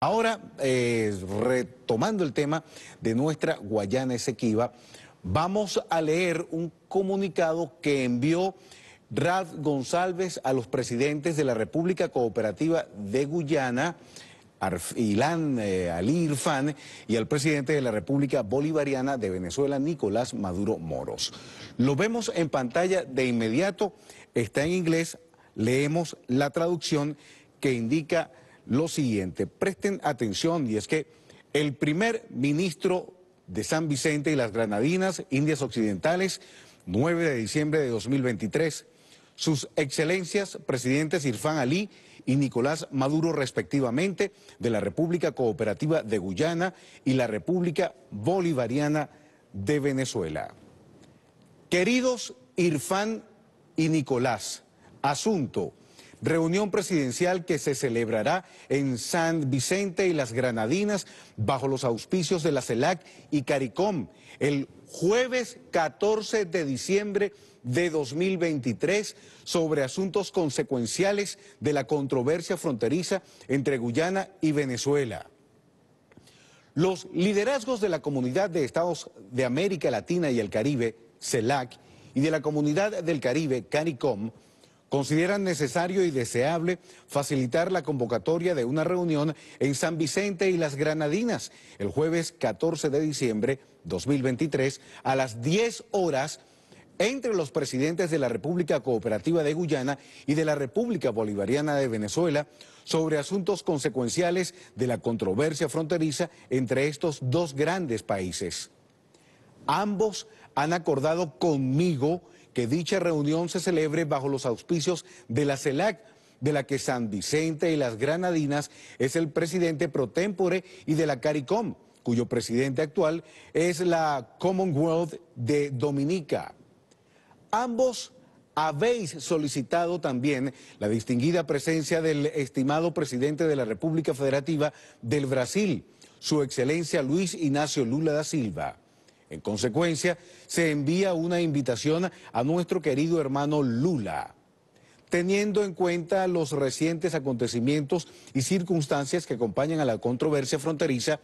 Ahora, eh, retomando el tema de nuestra Guayana Esequiba, vamos a leer un comunicado que envió Rad González a los presidentes de la República Cooperativa de Guyana, Ilán eh, Alirfan, y al presidente de la República Bolivariana de Venezuela, Nicolás Maduro Moros. Lo vemos en pantalla de inmediato, está en inglés, leemos la traducción que indica lo siguiente. Presten atención y es que el primer ministro de San Vicente y las Granadinas, Indias Occidentales, 9 de diciembre de 2023, sus excelencias presidentes Irfan Ali y Nicolás Maduro respectivamente de la República Cooperativa de Guyana y la República Bolivariana de Venezuela. Queridos Irfán y Nicolás, asunto reunión presidencial que se celebrará en San Vicente y las Granadinas bajo los auspicios de la CELAC y CARICOM el jueves 14 de diciembre de 2023 sobre asuntos consecuenciales de la controversia fronteriza entre Guyana y Venezuela. Los liderazgos de la Comunidad de Estados de América Latina y el Caribe, CELAC, y de la Comunidad del Caribe, CARICOM, consideran necesario y deseable facilitar la convocatoria de una reunión en San Vicente y las Granadinas el jueves 14 de diciembre 2023 a las 10 horas entre los presidentes de la República Cooperativa de Guyana y de la República Bolivariana de Venezuela sobre asuntos consecuenciales de la controversia fronteriza entre estos dos grandes países. Ambos han acordado conmigo que dicha reunión se celebre bajo los auspicios de la CELAC, de la que San Vicente y las Granadinas es el presidente pro tempore y de la CARICOM, cuyo presidente actual es la Commonwealth de Dominica. Ambos habéis solicitado también la distinguida presencia del estimado presidente de la República Federativa del Brasil, su excelencia Luis Ignacio Lula da Silva. En consecuencia, se envía una invitación a nuestro querido hermano Lula teniendo en cuenta los recientes acontecimientos y circunstancias que acompañan a la controversia fronteriza,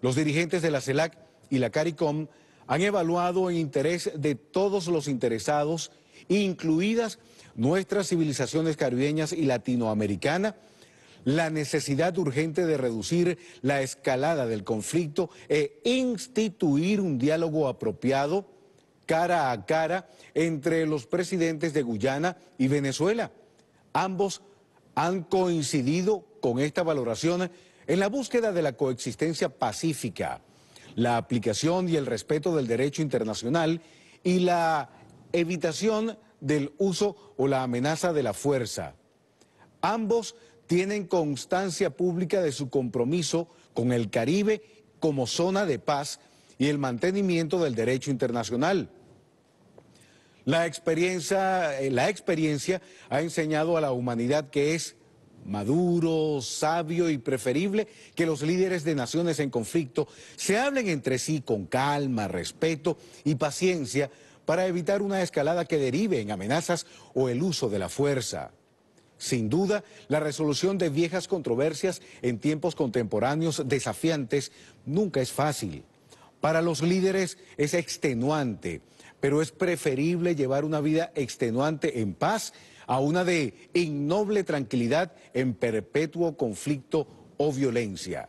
los dirigentes de la CELAC y la CARICOM han evaluado en interés de todos los interesados, incluidas nuestras civilizaciones caribeñas y latinoamericanas, la necesidad urgente de reducir la escalada del conflicto e instituir un diálogo apropiado cara a cara entre los presidentes de Guyana y Venezuela. Ambos han coincidido con esta valoración en la búsqueda de la coexistencia pacífica, la aplicación y el respeto del derecho internacional y la evitación del uso o la amenaza de la fuerza. Ambos tienen constancia pública de su compromiso con el Caribe como zona de paz y el mantenimiento del derecho internacional. Eh, la experiencia, ha enseñado a la humanidad que es maduro, sabio y preferible que los líderes de naciones en conflicto se hablen entre sí con calma, respeto y paciencia para evitar una escalada que derive en amenazas o el uso de la fuerza. Sin duda, la resolución de viejas controversias en tiempos contemporáneos desafiantes nunca es fácil. Para los líderes es extenuante, pero es preferible llevar una vida extenuante en paz a una de innoble tranquilidad en perpetuo conflicto o violencia.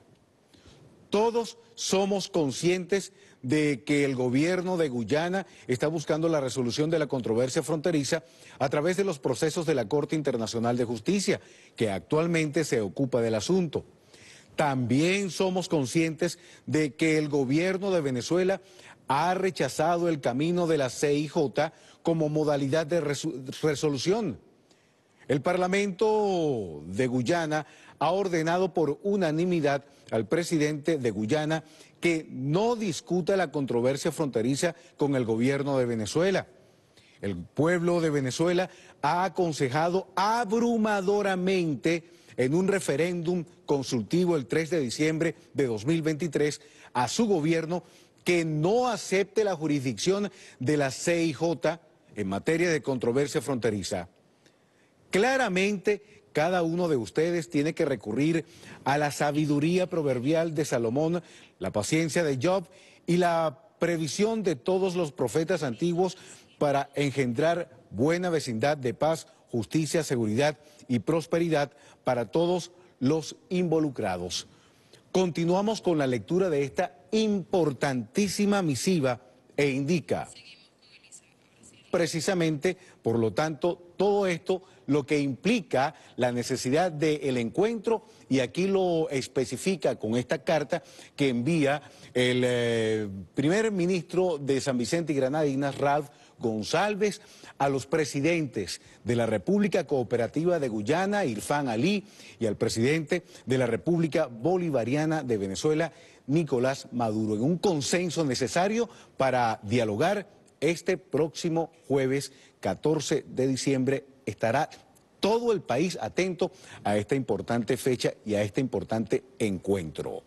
Todos somos conscientes de que el gobierno de Guyana está buscando la resolución de la controversia fronteriza a través de los procesos de la Corte Internacional de Justicia, que actualmente se ocupa del asunto. También somos conscientes de que el gobierno de Venezuela ha rechazado el camino de la CIJ como modalidad de resolución el Parlamento de Guyana ha ordenado por unanimidad al presidente de Guyana que no discuta la controversia fronteriza con el gobierno de Venezuela. El pueblo de Venezuela ha aconsejado abrumadoramente en un referéndum consultivo el 3 de diciembre de 2023 a su gobierno que no acepte la jurisdicción de la CIJ en materia de controversia fronteriza. Claramente, cada uno de ustedes tiene que recurrir a la sabiduría proverbial de Salomón, la paciencia de Job y la previsión de todos los profetas antiguos para engendrar buena vecindad de paz, justicia, seguridad y prosperidad para todos los involucrados. Continuamos con la lectura de esta importantísima misiva e indica precisamente, por lo tanto, todo esto lo que implica la necesidad del encuentro y aquí lo especifica con esta carta que envía el eh, primer ministro de San Vicente y Granada, Ignacio Ralph González, a los presidentes de la República Cooperativa de Guyana, Irfan Ali, y al presidente de la República Bolivariana de Venezuela, Nicolás Maduro, en un consenso necesario para dialogar este próximo jueves 14 de diciembre estará todo el país atento a esta importante fecha y a este importante encuentro.